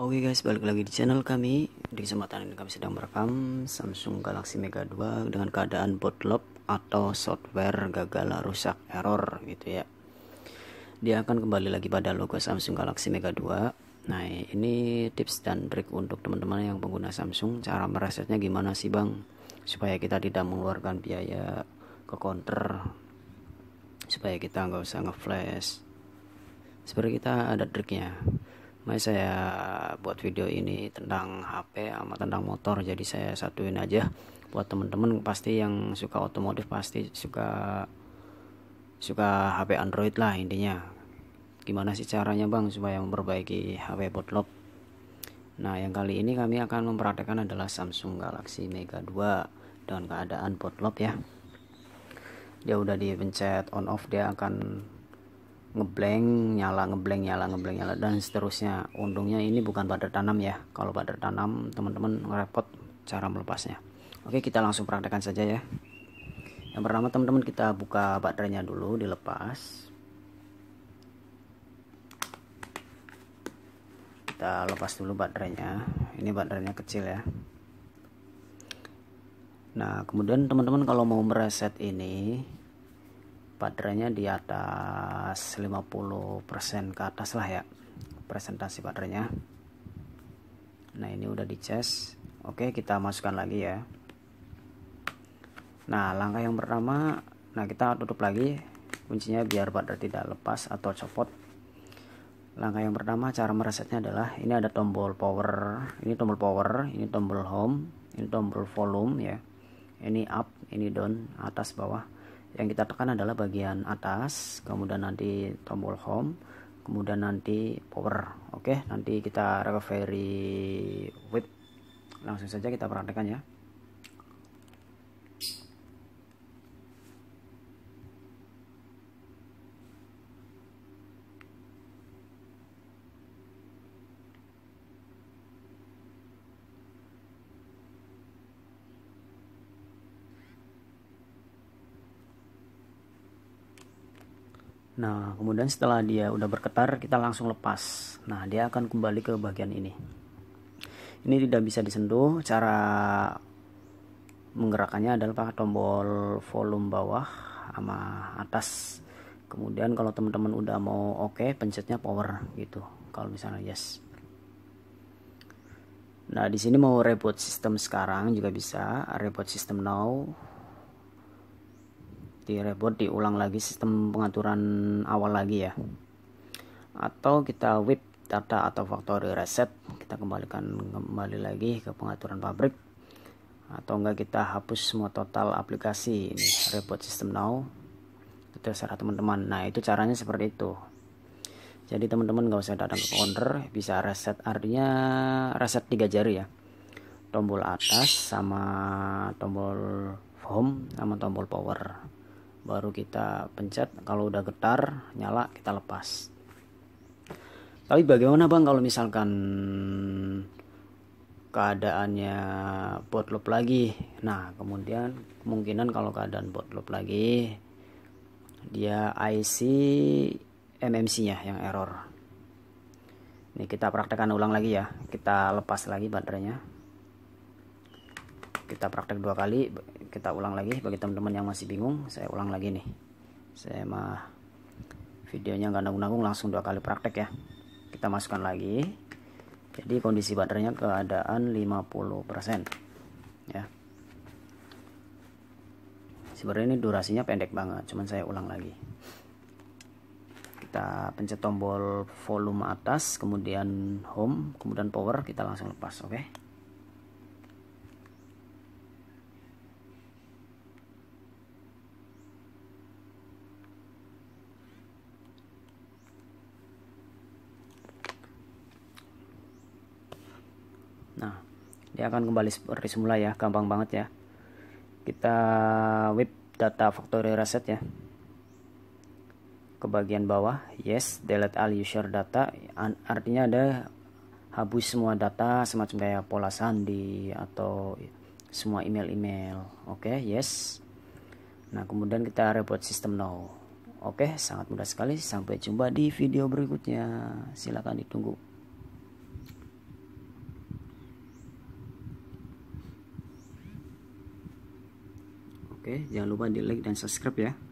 Oke okay guys, balik lagi di channel kami. Di kesempatan ini kami sedang merekam Samsung Galaxy Mega 2 dengan keadaan bootloop atau software gagal rusak error gitu ya. Dia akan kembali lagi pada logo Samsung Galaxy Mega 2. Nah, ini tips dan trik untuk teman-teman yang pengguna Samsung cara meresetnya gimana sih, Bang? Supaya kita tidak mengeluarkan biaya ke counter. Supaya kita nggak usah nge-flash. Seperti kita ada triknya Mari saya buat video ini tentang HP sama tentang motor jadi saya satuin aja buat temen-temen pasti yang suka otomotif pasti suka suka HP Android lah intinya gimana sih caranya bang supaya memperbaiki HP bootloop? nah yang kali ini kami akan memperhatikan adalah Samsung Galaxy Mega 2 dan keadaan bootloop ya dia udah dipencet on off dia akan ngebleng nyala ngebleng nyala ngebleng nyala dan seterusnya untungnya ini bukan pada tanam ya kalau pada tanam teman-teman repot cara melepasnya oke kita langsung praktekkan saja ya yang pertama teman-teman kita buka baterainya dulu dilepas kita lepas dulu baterainya ini baterainya kecil ya nah kemudian teman-teman kalau mau mereset ini baterainya di atas 50% ke atas lah ya presentasi baterainya nah ini udah di charge oke kita masukkan lagi ya nah langkah yang pertama nah kita tutup lagi kuncinya biar baterai tidak lepas atau copot langkah yang pertama cara meresetnya adalah ini ada tombol power ini tombol power ini tombol home ini tombol volume ya ini up ini down atas bawah yang kita tekan adalah bagian atas kemudian nanti tombol home kemudian nanti power oke nanti kita recovery width langsung saja kita perhatikan ya Nah, kemudian setelah dia udah bergetar, kita langsung lepas. Nah, dia akan kembali ke bagian ini. Ini tidak bisa disentuh. Cara menggerakkannya adalah pakai tombol volume bawah sama atas. Kemudian kalau teman-teman udah mau oke, okay, pencetnya power gitu. Kalau misalnya yes. Nah, di sini mau reboot sistem sekarang juga bisa, reboot sistem now di reboot diulang lagi sistem pengaturan awal lagi ya atau kita whip data atau factory reset kita kembalikan kembali lagi ke pengaturan pabrik atau enggak kita hapus semua total aplikasi ini reboot system now itu terserah teman-teman nah itu caranya seperti itu jadi teman-teman nggak usah datang ke owner, bisa reset artinya reset tiga jari ya tombol atas sama tombol home sama tombol power baru kita pencet kalau udah getar nyala kita lepas tapi bagaimana bang kalau misalkan keadaannya loop lagi nah kemudian kemungkinan kalau keadaan loop lagi dia IC MMC nya yang error ini kita praktekkan ulang lagi ya kita lepas lagi baterainya kita praktek dua kali kita ulang lagi bagi teman-teman yang masih bingung saya ulang lagi nih saya mah videonya nggak nanggung-nanggung langsung dua kali praktek ya kita masukkan lagi jadi kondisi baterainya keadaan 50% ya sebenarnya ini durasinya pendek banget cuman saya ulang lagi kita pencet tombol volume atas kemudian home kemudian power kita langsung lepas oke okay? nah dia akan kembali seperti semula ya gampang banget ya kita whip data factory reset ya ke bagian bawah yes delete all user data artinya ada habis semua data semacam kayak pola sandi atau semua email-email oke okay, yes nah kemudian kita reboot system now oke sangat mudah sekali sampai jumpa di video berikutnya silahkan ditunggu jangan lupa di like dan subscribe ya.